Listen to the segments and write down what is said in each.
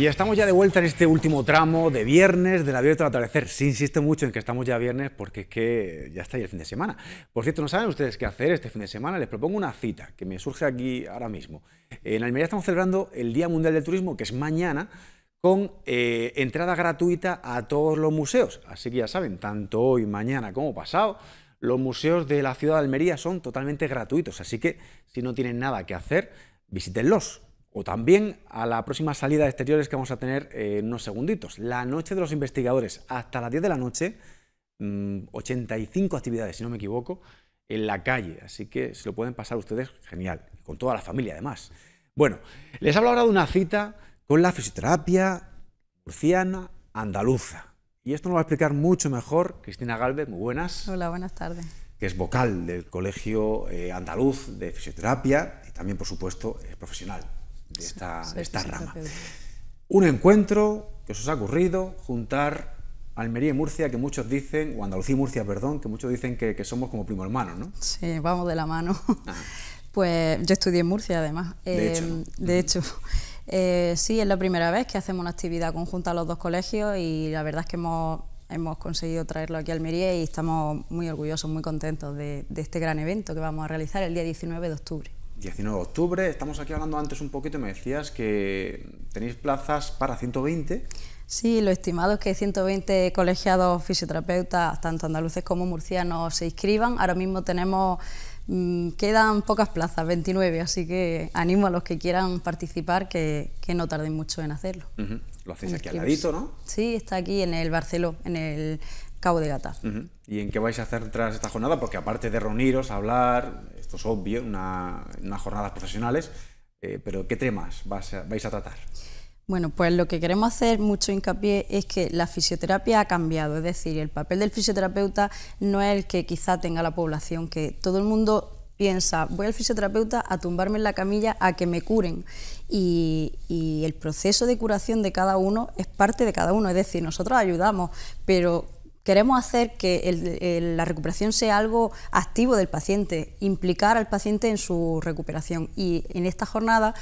Y estamos ya de vuelta en este último tramo de viernes del abierto al atardecer. Sí, insisto mucho en que estamos ya viernes porque es que ya está ahí el fin de semana. Por cierto, no saben ustedes qué hacer este fin de semana. Les propongo una cita que me surge aquí ahora mismo. Eh, en Almería estamos celebrando el Día Mundial del Turismo, que es mañana, con eh, entrada gratuita a todos los museos. Así que ya saben, tanto hoy, mañana como pasado, los museos de la ciudad de Almería son totalmente gratuitos. Así que si no tienen nada que hacer, visítenlos. O también a la próxima salida de exteriores que vamos a tener eh, en unos segunditos. La noche de los investigadores, hasta las 10 de la noche, 85 mm, actividades, si no me equivoco, en la calle. Así que se lo pueden pasar ustedes genial, con toda la familia además. Bueno, les hablo ahora de una cita con la fisioterapia murciana andaluza. Y esto nos va a explicar mucho mejor Cristina Galvez. Muy buenas. Hola, buenas tardes que es vocal del Colegio eh, Andaluz de Fisioterapia y también, por supuesto, es profesional de esta, rama. Un encuentro que os ha ocurrido juntar Almería y Murcia, que muchos dicen, o Andalucía y Murcia, perdón, que muchos dicen que, somos como primo hermanos, ¿no? Sí, vamos de la mano. Ah. Pues yo estudié en Murcia, además. De eh, hecho. Eh, sí, es la primera vez que hacemos una actividad conjunta a los dos colegios y la verdad es que hemos, hemos conseguido traerlo aquí a Almería y estamos muy orgullosos, muy contentos de, de este gran evento que vamos a realizar el día 19 de octubre. 19 de octubre. Estamos aquí hablando antes un poquito y me decías que tenéis plazas para 120. Sí, lo estimado es que 120 colegiados fisioterapeutas, tanto andaluces como murcianos, se inscriban. Ahora mismo tenemos, mm, quedan pocas plazas, 29, así que animo a los que quieran participar que, no tarden mucho en hacerlo. Lo hacéis aquí al ladito, ¿no? Sí, está aquí en el Barceló, en el Cabo de Gata. ¿Y en qué vais a hacer tras esta jornada? Porque aparte de reuniros, hablar, esto es obvio, una, unas jornadas profesionales, eh, pero ¿qué temas vais a tratar? Bueno, pues lo que queremos hacer mucho hincapié es que la fisioterapia ha cambiado, es decir, el papel del fisioterapeuta no es el que quizá tenga la población, que todo el mundo piensa, voy al fisioterapeuta a tumbarme en la camilla a que me curen. Y, y el proceso de curación de cada uno es parte de cada uno, es decir, nosotros ayudamos, pero queremos hacer que la recuperación sea algo activo del paciente, implicar al paciente en su recuperación. Y en esta jornada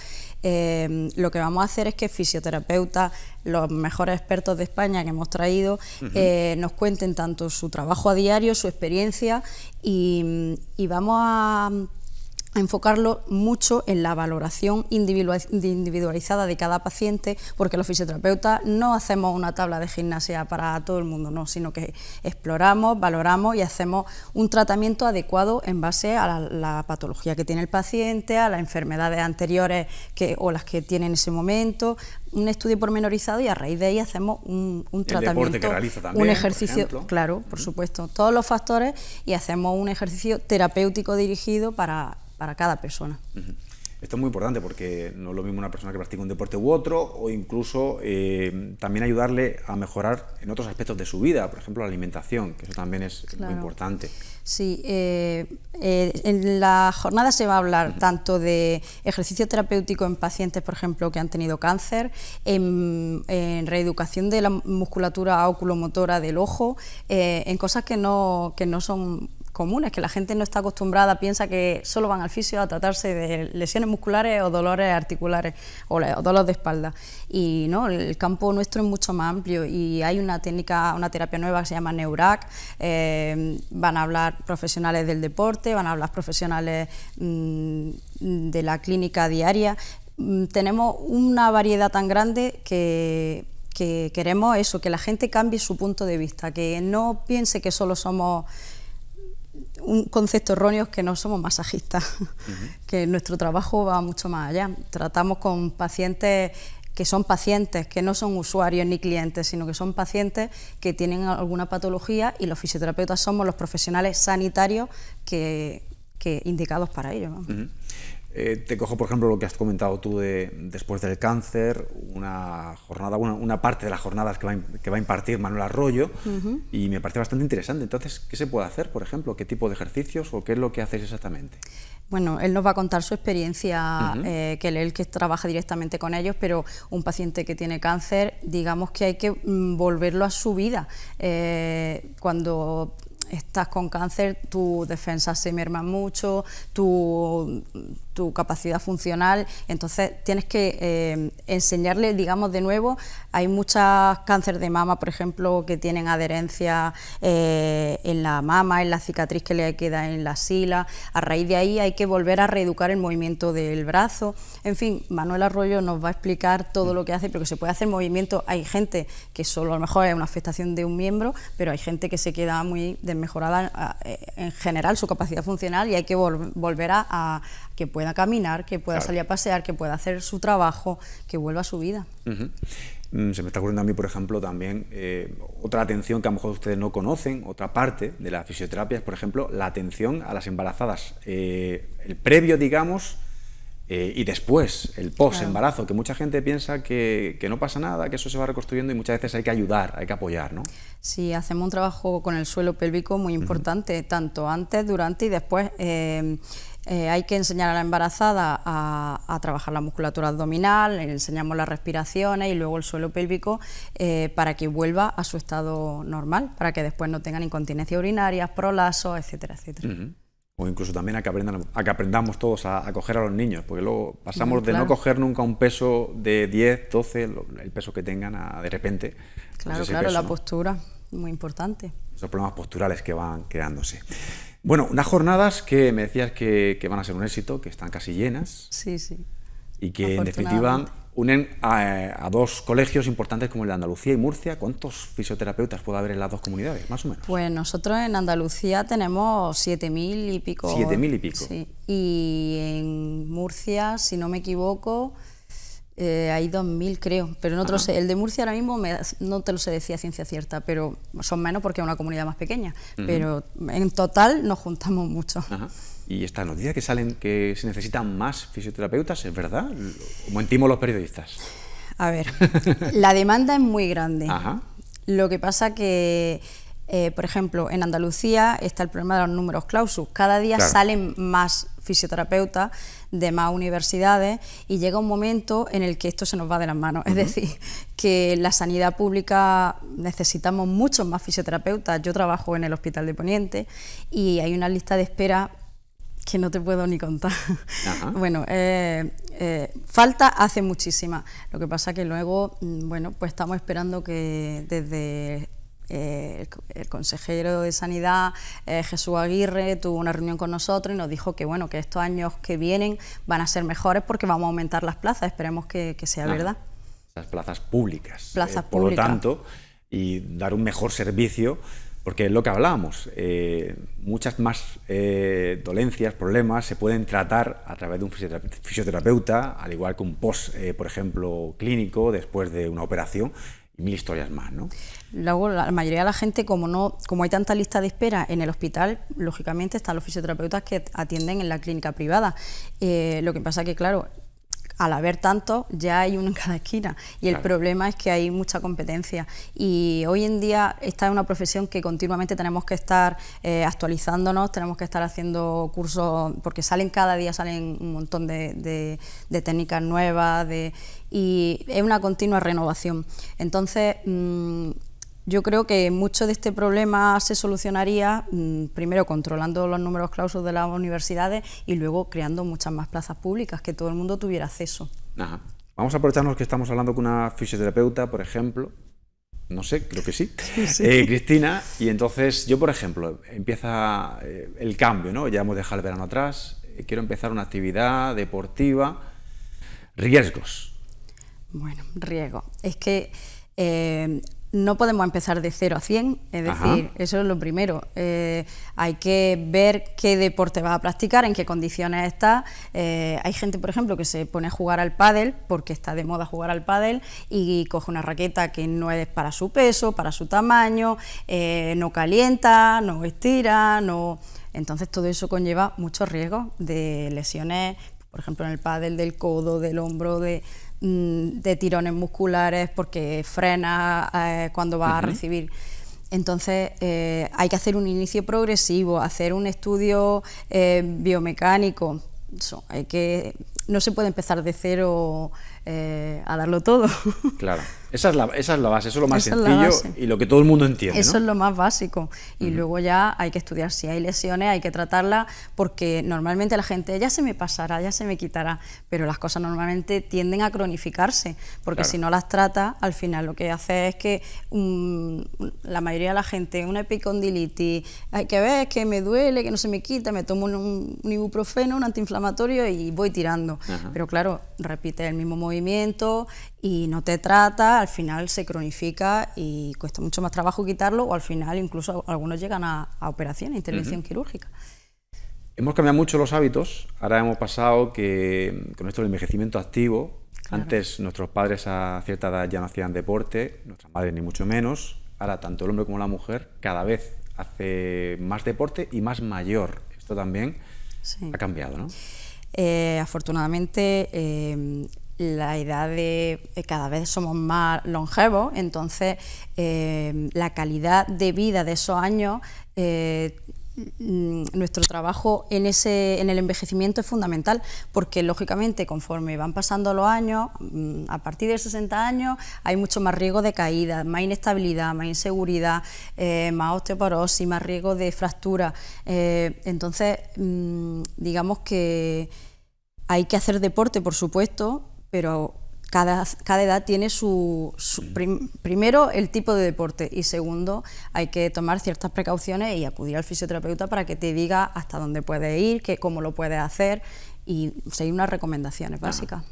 eh, lo que vamos a hacer es que fisioterapeutas, los mejores expertos de España que hemos traído, eh, nos cuenten tanto su trabajo a diario, su experiencia y vamos a enfocarlo mucho en la valoración individualizada de cada paciente, porque los fisioterapeutas no hacemos una tabla de gimnasia para todo el mundo, no, sino que exploramos, valoramos y hacemos un tratamiento adecuado en base a la, patología que tiene el paciente, a las enfermedades anteriores que, o las que tiene en ese momento, un estudio pormenorizado y a raíz de ahí hacemos un, tratamiento, un ejercicio, claro, por supuesto, todos los factores y hacemos un ejercicio terapéutico dirigido para para cada persona. Esto es muy importante porque no es lo mismo una persona que practica un deporte u otro o incluso eh, también ayudarle a mejorar en otros aspectos de su vida, por ejemplo la alimentación, que eso también es muy importante. Sí, eh, eh, en la jornada se va a hablar tanto de ejercicio terapéutico en pacientes, por ejemplo, que han tenido cáncer, en, reeducación de la musculatura oculomotora del ojo, en cosas que no, que no son comunes que la gente no está acostumbrada, piensa que solo van al fisio a tratarse de lesiones musculares o dolores articulares o, dolores de espalda. Y no, el campo nuestro es mucho más amplio y hay una técnica, una terapia nueva que se llama Neurac, eh, van a hablar profesionales del deporte, van a hablar profesionales mm, de la clínica diaria. Mm, tenemos una variedad tan grande que que queremos eso, que la gente cambie su punto de vista, que no piense que solo somos un concepto erróneo es que no somos masajistas, que nuestro trabajo va mucho más allá. Tratamos con pacientes que son pacientes, que no son usuarios ni clientes, sino que son pacientes que tienen alguna patología y los fisioterapeutas somos los profesionales sanitarios que, indicados para ello. Eh, te cojo, por ejemplo, lo que has comentado tú de después del cáncer, una jornada, una, parte de las jornadas que va, a impartir Manuel Arroyo, y me parece bastante interesante. Entonces, ¿qué se puede hacer, por ejemplo? ¿Qué tipo de ejercicios o qué es lo que haces exactamente? Bueno, él nos va a contar su experiencia, eh, que él, que trabaja directamente con ellos, pero un paciente que tiene cáncer, digamos que hay que mm, volverlo a su vida. Eh, cuando estás con cáncer, tu defensa se merma mucho, tu tu capacidad funcional. Entonces tienes que eh, enseñarle, digamos, de nuevo, hay muchos cáncer de mama, por ejemplo, que tienen adherencia eh, en la mama, en la cicatriz que le queda en la sila. A raíz de ahí hay que volver a reeducar el movimiento del brazo. En fin, Manuel Arroyo nos va a explicar todo lo que hace, porque se puede hacer movimiento. Hay gente que solo a lo mejor es una afectación de un miembro, pero hay gente que se queda muy desmejorada eh, en general su capacidad funcional y hay que volver a que pueda caminar, que pueda salir a pasear, que pueda hacer su trabajo, que vuelva a su vida. Mm, se me está ocurriendo a mí, por ejemplo, también eh, otra atención que a lo mejor ustedes no conocen, otra parte de la fisioterapia es, por ejemplo, la atención a las embarazadas. Eh, el previo, digamos, eh, y después, el post-embarazo, que mucha gente piensa que, no pasa nada, que eso se va reconstruyendo y muchas veces hay que ayudar, hay que apoyar, ¿no? Sí, hacemos un trabajo con el suelo pélvico muy importante, tanto antes, durante y después. Eh, hay que enseñar a la embarazada a, trabajar la musculatura abdominal, Le enseñamos las respiraciones y luego el suelo pélvico eh, para que vuelva a su estado normal, para que después no tengan incontinencia urinaria, prolasos, etcétera, etcétera. O incluso también a que, aprendan, a que aprendamos todos a, a, coger a los niños, porque luego pasamos de no coger nunca un peso de 10, 12, el peso que tengan, a, de repente. Claro, claro, la postura, muy importante. Esos problemas posturales que van creándose. Bueno, unas jornadas que me decías que, van a ser un éxito, que están casi llenas. Sí, sí. Y que en definitiva unen a, dos colegios importantes como el de Andalucía y Murcia. ¿Cuántos fisioterapeutas puede haber en las dos comunidades, más o menos? Pues nosotros en Andalucía tenemos 7.000 y pico. 7.000 y pico. Sí. Y en Murcia, si no me equivoco, eh, hay hay 2.000 creo, pero no El de Murcia ahora mismo me, no te lo sé decía ciencia cierta, pero son menos porque es una comunidad más pequeña. Pero en total nos juntamos mucho. Y esta noticia que salen que se necesitan más fisioterapeutas, ¿es verdad? mentimos los periodistas? A ver, la demanda es muy grande. Lo que pasa que eh, por ejemplo, en Andalucía está el problema de los números clausus. Cada día salen más fisioterapeutas de más universidades y llega un momento en el que esto se nos va de las manos. Es decir, que la sanidad pública necesitamos muchos más fisioterapeutas. Yo trabajo en el Hospital de Poniente y hay una lista de espera que no te puedo ni contar. Bueno, eh, eh, falta hace muchísima. Lo que pasa que luego, mm, bueno, pues estamos esperando que desde eh, el, consejero de Sanidad, eh, Jesús Aguirre, tuvo una reunión con nosotros y nos dijo que bueno, que estos años que vienen van a ser mejores porque vamos a aumentar las plazas, esperemos que, sea verdad. Las plazas públicas. Eh, plazas por lo tanto, y dar un mejor servicio, porque es lo que hablábamos, muchas más dolencias, problemas se pueden tratar a través de un fisioterapeuta, al igual que un post, por ejemplo, clínico después de una operación mil historias más, ¿no? Luego, la mayoría de la gente, como no, como hay tanta lista de espera en el hospital, lógicamente están los fisioterapeutas que atienden en la clínica privada. Eh, lo que pasa que, claro, al haber tanto ya hay uno en cada esquina. Y el problema es que hay mucha competencia. Y hoy en día esta es una profesión que continuamente tenemos que estar eh, actualizándonos, tenemos que estar haciendo cursos, porque salen cada día, salen un montón de, de técnicas nuevas, de y es una continua renovación. Entonces, mm, yo creo que mucho de este problema se solucionaría mm, primero controlando los números clausos de las universidades y luego creando muchas más plazas públicas, que todo el mundo tuviera acceso. Vamos a aprovecharnos que estamos hablando con una fisioterapeuta, por ejemplo. No sé, creo que sí. Eh, Cristina, y entonces yo, por ejemplo, empieza eh, el cambio, ¿no? Ya hemos dejado el verano atrás, eh, quiero empezar una actividad deportiva. Riesgos bueno, riesgo. Es que eh, no podemos empezar de 0 a 100, es decir, eso es lo primero. Eh, hay que ver qué deporte va a practicar, en qué condiciones está. Eh, hay gente, por ejemplo, que se pone a jugar al pádel porque está de moda jugar al pádel y coge una raqueta que no es para su peso, para su tamaño, no calienta, no estira, no... Entonces todo eso conlleva muchos riesgos de lesiones, por ejemplo, en el pádel del codo, del hombro, de Mm, de tirones musculares, porque frena eh, cuando va a recibir. Entonces eh, hay que hacer un inicio progresivo, hacer un estudio eh, biomecánico. hay que, no se puede empezar de cero a darlo todo. Claro. Esa es, la, base, eso es lo más sencillo y lo que todo el mundo entiende. Eso es lo más básico. Y luego ya hay que estudiar si hay lesiones, hay que tratarlas, porque normalmente la gente ya se me pasará, ya se me quitará, pero las cosas normalmente tienden a cronificarse, porque si no las trata, al final lo que hace es que mm, la mayoría de la gente, una epicondilitis, hay que ver, que me duele, que no se me quita, me tomo un, ibuprofeno, un antiinflamatorio y voy tirando. Pero claro, repite el mismo movimiento y no te trata, al final se cronifica y cuesta mucho más trabajo quitarlo o al final incluso algunos llegan a, operaciones operación, a intervención quirúrgica. Hemos cambiado mucho los hábitos, ahora hemos pasado que con esto del envejecimiento activo, antes nuestros padres a cierta edad ya no hacían deporte, nuestras madres ni mucho menos, ahora tanto el hombre como la mujer cada vez hace más deporte y más mayor. Esto también ha cambiado, ¿no? Eh, afortunadamente... Eh, la edad de eh, cada vez somos más longevos, entonces eh, la calidad de vida de esos años, eh, mm, nuestro trabajo en, ese, en el envejecimiento es fundamental, porque lógicamente conforme van pasando los años, mm, a partir de 60 años hay mucho más riesgo de caída... más inestabilidad, más inseguridad, más osteoporosis, más riesgo de fractura. entonces, mm, digamos que... Hay que hacer deporte, por supuesto, pero cada, edad tiene su, primero el tipo de deporte y segundo hay que tomar ciertas precauciones y acudir al fisioterapeuta para que te diga hasta dónde puede ir, que, cómo lo puede hacer y seguir unas recomendaciones básicas.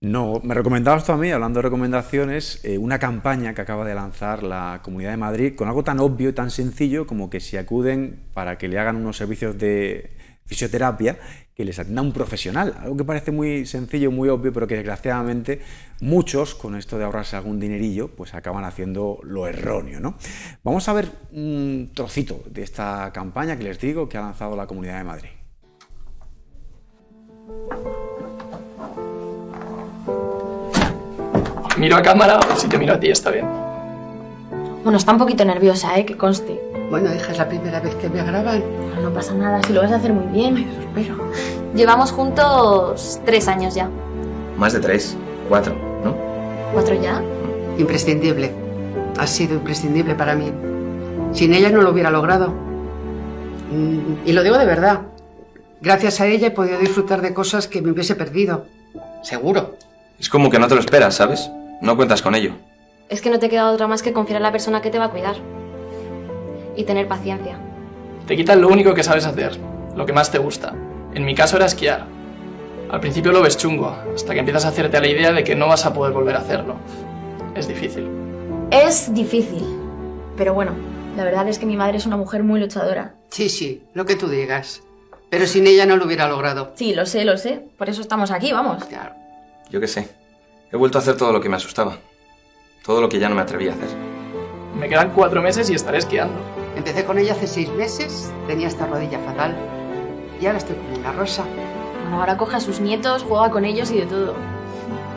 No, me recomendaba esto a mí, hablando de recomendaciones, eh, una campaña que acaba de lanzar la Comunidad de Madrid con algo tan obvio y tan sencillo como que si acuden para que le hagan unos servicios de fisioterapia, que les atienda un profesional. Algo que parece muy sencillo, muy obvio, pero que desgraciadamente muchos, con esto de ahorrarse algún dinerillo, pues acaban haciendo lo erróneo. ¿no? Vamos a ver un trocito de esta campaña que les digo que ha lanzado la Comunidad de Madrid. Miro a cámara, si te miro a ti está bien. Bueno, está un poquito nerviosa, ¿eh? Que conste. Bueno, hija, es la primera vez que me graban. No, pasa nada, si lo vas a hacer muy bien. Ay, espero. Llevamos juntos tres años ya. Más de tres, cuatro, ¿no? ¿Cuatro ya? Imprescindible. Ha sido imprescindible para mí. Sin ella no lo hubiera logrado. Mm, y lo digo de verdad. Gracias a ella he podido disfrutar de cosas que me hubiese perdido. Seguro. Es como que no te lo esperas, ¿sabes? No cuentas con ello. Es que no te queda otra más que confiar en la persona que te va a cuidar y tener paciencia. Te quitan lo único que sabes hacer, lo que más te gusta. En mi caso era esquiar. Al principio lo ves chungo, hasta que empiezas a hacerte la idea de que no vas a poder volver a hacerlo. Es difícil. Es difícil, pero bueno, la verdad es que mi madre es una mujer muy luchadora. Sí, sí, lo que tú digas. Pero sin ella no lo hubiera logrado. Sí, lo sé, lo sé. Por eso estamos aquí, vamos. Claro. Yo qué sé. He vuelto a hacer todo lo que me asustaba. Todo lo que ya no me atreví a hacer. Me quedan cuatro meses y estaré esquiando. Empecé con ella hace seis meses, tenía esta rodilla fatal y ahora estoy con una rosa. Bueno, ahora coge a sus nietos, juega con ellos y de todo.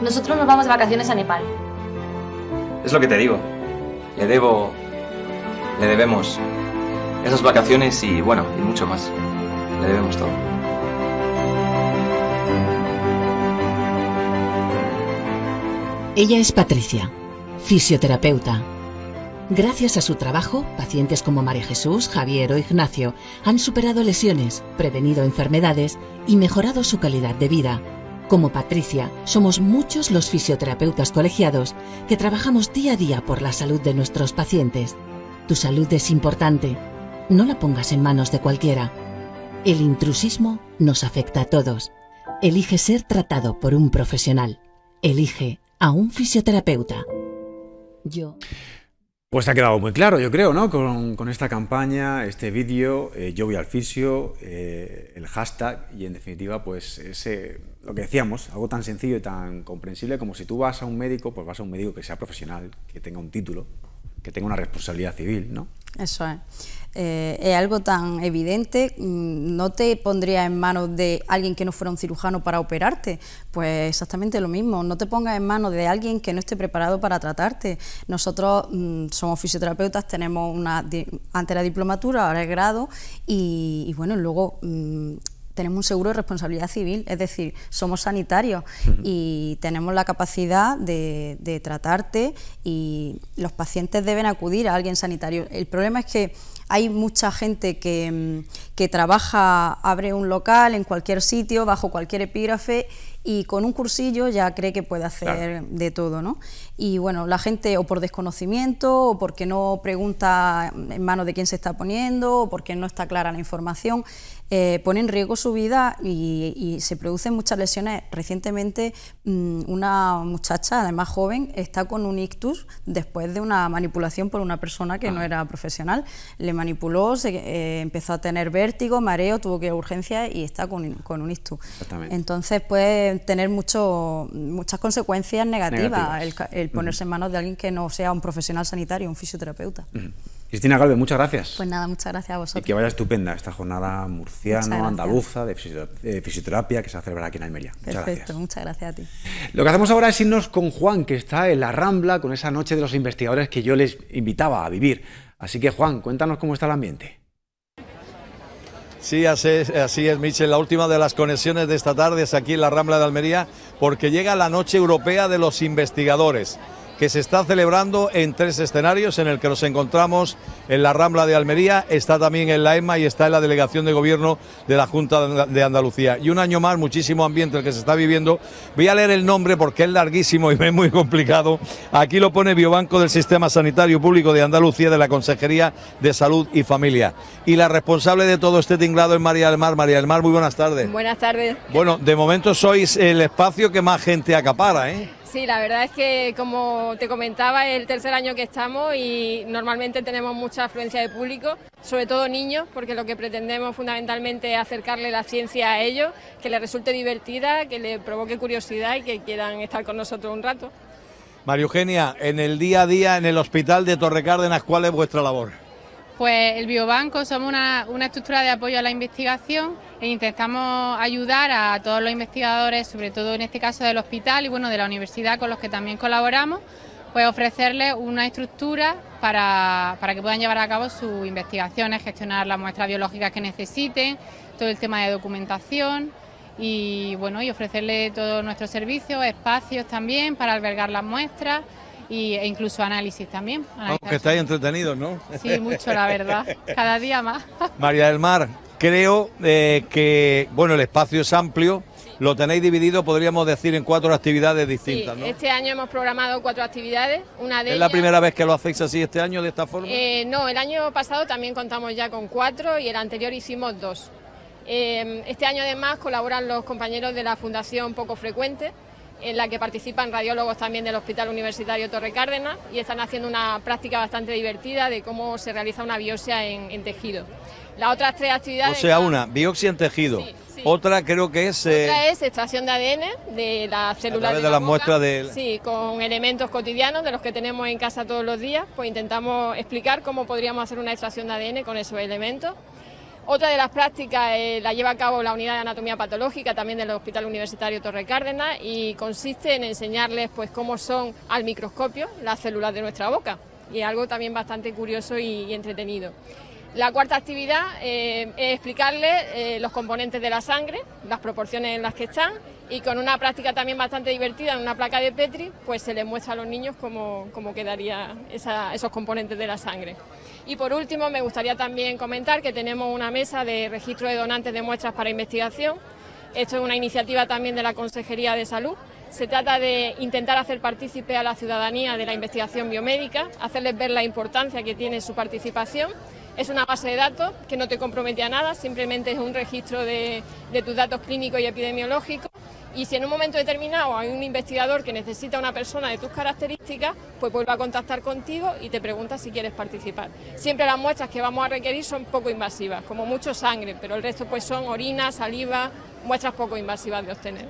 Nosotros nos vamos de vacaciones a Nepal. Es lo que te digo. Le debo... Le debemos esas vacaciones y, bueno, y mucho más. Le debemos todo. Ella es Patricia, fisioterapeuta, Gracias a su trabajo, pacientes como María Jesús, Javier o Ignacio han superado lesiones, prevenido enfermedades y mejorado su calidad de vida. Como Patricia, somos muchos los fisioterapeutas colegiados que trabajamos día a día por la salud de nuestros pacientes. Tu salud es importante. No la pongas en manos de cualquiera. El intrusismo nos afecta a todos. Elige ser tratado por un profesional. Elige a un fisioterapeuta. Yo. Pues ha quedado muy claro, yo creo, ¿no? Con, esta campaña, este vídeo, eh, yo voy al fisio, eh, el hashtag y en definitiva, pues ese, lo que decíamos, algo tan sencillo y tan comprensible como si tú vas a un médico, pues vas a un médico que sea profesional, que tenga un título, que tenga una responsabilidad civil, ¿no? Eso es. Eh, es algo tan evidente, mm, no te pondrías en manos de alguien que no fuera un cirujano para operarte, pues exactamente lo mismo, no te pongas en manos de alguien que no esté preparado para tratarte. Nosotros mm, somos fisioterapeutas, tenemos una, ante la diplomatura, ahora el grado, y, bueno, luego... Mm, tenemos un seguro de responsabilidad civil, es decir, somos sanitarios y tenemos la capacidad de, de, tratarte y los pacientes deben acudir a alguien sanitario. El problema es que hay mucha gente mm, que, trabaja, abre un local en cualquier sitio, bajo cualquier epígrafe y con un cursillo ya cree que puede hacer de todo, ¿no? Y bueno, la gente o por desconocimiento o porque no pregunta en mano de quién se está poniendo o porque no está clara la información, eh, pone en riesgo su vida y, se producen muchas lesiones. Recientemente mm, una muchacha, además joven, está con un ictus después de una manipulación por una persona que no ah. era profesional. Le manipuló, se, eh, empezó a tener vértigo, mareo, tuvo que ir a urgencia y está con, un ictus. Entonces puede tener mucho, muchas consecuencias negativas, El, ponerse en manos de alguien que no sea un profesional sanitario, un fisioterapeuta. Cristina Galvez, muchas gracias. Pues nada, muchas gracias a vosotros. Y que vaya estupenda esta jornada murciana andaluza de, fisioterapia que se va a aquí en Almería. Perfecto, muchas gracias a ti. Lo que hacemos ahora es irnos con Juan, que está en la Rambla, con esa noche de los investigadores que yo les invitaba a vivir. Así que Juan, cuéntanos cómo está el ambiente. Sí, así es, así La última de las conexiones de esta tarde es aquí en la Rambla de Almería, porque llega la Noche Europea de los Investigadores que se está celebrando en tres escenarios en el que nos encontramos en la Rambla de Almería, está también en la EMA y está en la Delegación de Gobierno de la Junta de Andalucía. Y un año más, muchísimo ambiente el que se está viviendo. Voy a leer el nombre porque es larguísimo y es muy complicado. Aquí lo pone Biobanco del Sistema Sanitario Público de Andalucía de la Consejería de Salud y Familia. Y la responsable de todo este tinglado es María del Mar. María del Mar, muy buenas tardes. Buenas tardes. Bueno, de momento sois el espacio que más gente acapara, ¿eh? Sí, la verdad es que como te comentaba es el tercer año que estamos y normalmente tenemos mucha afluencia de público, sobre todo niños, porque lo que pretendemos fundamentalmente es acercarle la ciencia a ellos, que les resulte divertida, que les provoque curiosidad y que quieran estar con nosotros un rato. María Eugenia, en el día a día en el hospital de Cárdenas, ¿cuál es vuestra labor? Pues el Biobanco somos una, estructura de apoyo a la investigación e intentamos ayudar a todos los investigadores, sobre todo en este caso del hospital y bueno de la universidad con los que también colaboramos, pues ofrecerles una estructura para, para que puedan llevar a cabo sus investigaciones, gestionar las muestras biológicas que necesiten, todo el tema de documentación y bueno, y ofrecerle todos nuestros servicios, espacios también para albergar las muestras y, e incluso análisis también. Aunque que estáis entretenidos, ¿no? Sí, mucho, la verdad. Cada día más. María del Mar, creo eh, que, bueno, el espacio es amplio. Lo tenéis dividido, podríamos decir, en cuatro actividades distintas, Este año hemos programado cuatro actividades. Una de ¿Es la primera vez que lo hacéis así este año, de esta forma? Eh, no, el año pasado también contamos ya con cuatro y el anterior hicimos dos. Eh, este año, además, colaboran los compañeros de la Fundación Poco Frecuente, en la que participan radiólogos también del Hospital Universitario Torre Cárdenas y están haciendo una práctica bastante divertida de cómo se realiza una biopsia en, tejido. Las otras tres actividades... O sea, una, biopsia en tejido. Otra creo que es... Eh, Otra es extracción de ADN de las células de, la de las muestras de... Sí, con elementos cotidianos de los que tenemos en casa todos los días, pues intentamos explicar cómo podríamos hacer una extracción de ADN con esos elementos. Otra de las prácticas eh, la lleva a cabo la Unidad de Anatomía Patológica también del Hospital Universitario Torre Cárdenas y consiste en enseñarles pues cómo son al microscopio las células de nuestra boca y es algo también bastante curioso y, entretenido. La cuarta actividad eh, es explicarles eh, los componentes de la sangre, las proporciones en las que están y con una práctica también bastante divertida en una placa de Petri, pues se les muestra a los niños cómo, quedaría quedarían esos componentes de la sangre. Y por último, me gustaría también comentar que tenemos una mesa de registro de donantes de muestras para investigación. Esto es una iniciativa también de la Consejería de Salud. Se trata de intentar hacer partícipe a la ciudadanía de la investigación biomédica, hacerles ver la importancia que tiene su participación es una base de datos que no te compromete a nada, simplemente es un registro de, tus datos clínicos y epidemiológicos y si en un momento determinado hay un investigador que necesita una persona de tus características, pues vuelve a contactar contigo y te pregunta si quieres participar. Siempre las muestras que vamos a requerir son poco invasivas, como mucho sangre, pero el resto pues son orina, saliva, muestras poco invasivas de obtener.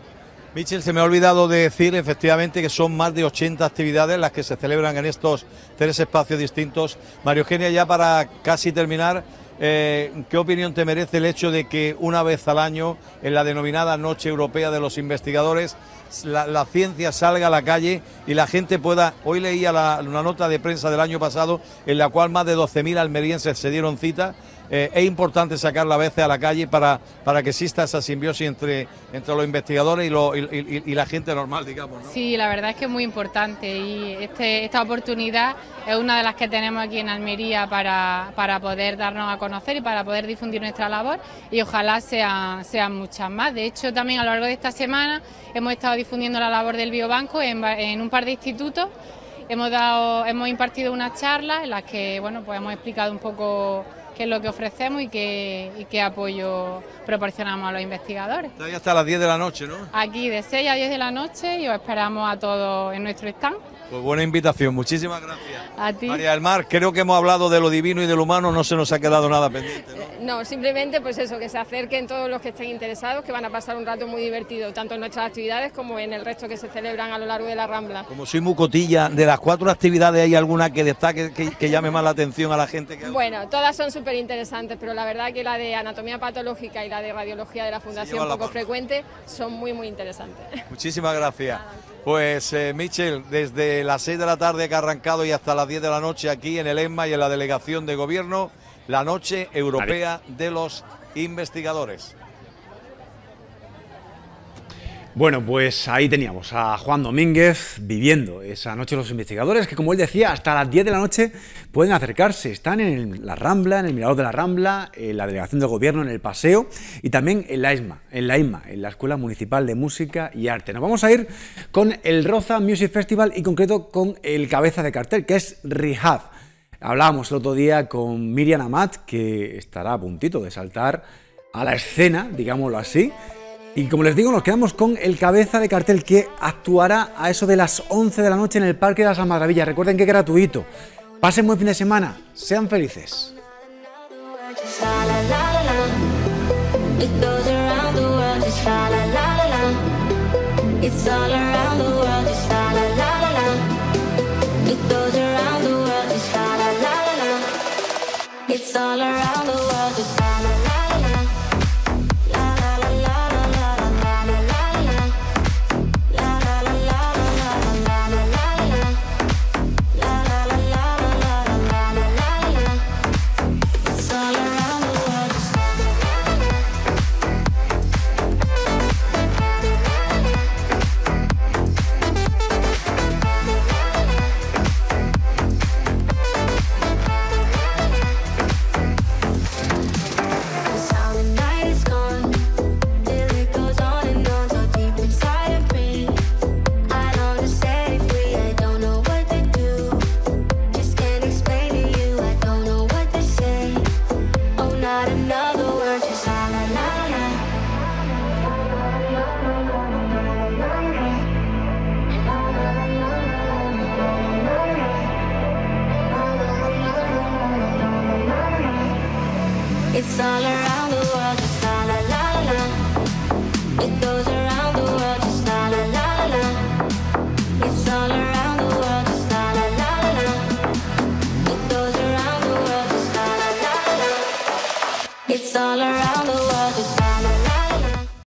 Michel, se me ha olvidado de decir efectivamente que son más de 80 actividades las que se celebran en estos tres espacios distintos. Mario Eugenia, ya para casi terminar, eh, ¿Qué opinión te merece el hecho de que una vez al año, en la denominada Noche Europea de los Investigadores, la, ciencia salga a la calle y la gente pueda... Hoy leía la, una nota de prensa del año pasado en la cual más de 12.000 almerienses se dieron cita eh, es importante sacarla a veces a la calle para, que exista esa simbiosis entre, entre los investigadores y, la gente normal, digamos. ¿no? Sí, la verdad es que es muy importante y este, esta oportunidad es una de las que tenemos aquí en Almería para, poder darnos a conocer y para poder difundir nuestra labor y ojalá sean, sean muchas más. De hecho, también a lo largo de esta semana hemos estado difundiendo la labor del biobanco en, un par de institutos hemos dado, hemos impartido unas charlas... en las que bueno pues hemos explicado un poco que es lo que ofrecemos y qué apoyo proporcionamos a los investigadores. Está hasta las 10 de la noche, ¿no? Aquí de 6 a 10 de la noche y os esperamos a todos en nuestro stand. Pues buena invitación, muchísimas gracias. A ti. María del Mar, creo que hemos hablado de lo divino y de lo humano, no se nos ha quedado nada pendiente. Eh, no, simplemente pues eso, que se acerquen todos los que estén interesados, que van a pasar un rato muy divertido, tanto en nuestras actividades como en el resto que se celebran a lo largo de la Rambla. Como soy mucotilla, de las cuatro actividades hay alguna que destaque, que, llame más la atención a la gente. Que... Bueno, todas son súper interesantes, pero la verdad que la de anatomía patológica y la de radiología de la Fundación Poco Frecuente son muy, muy interesantes. Muchísimas gracias. Pues eh, Michel, desde las seis de la tarde que ha arrancado y hasta las diez de la noche aquí en el ESMA y en la delegación de gobierno, la noche europea de los investigadores. Bueno, pues ahí teníamos a Juan Domínguez viviendo esa noche los investigadores, que como él decía, hasta las 10 de la noche pueden acercarse. Están en la Rambla, en el Mirador de la Rambla, en la Delegación de Gobierno, en el Paseo y también en la ESMA, en la ESMA, en la Escuela Municipal de Música y Arte. Nos vamos a ir con el Roza Music Festival y concreto con el cabeza de cartel, que es Rihad. Hablábamos el otro día con Miriam Amat, que estará a puntito de saltar a la escena, digámoslo así, y como les digo, nos quedamos con el cabeza de cartel que actuará a eso de las 11 de la noche en el Parque de las Maravillas. Recuerden que es gratuito. Pasen buen fin de semana, sean felices.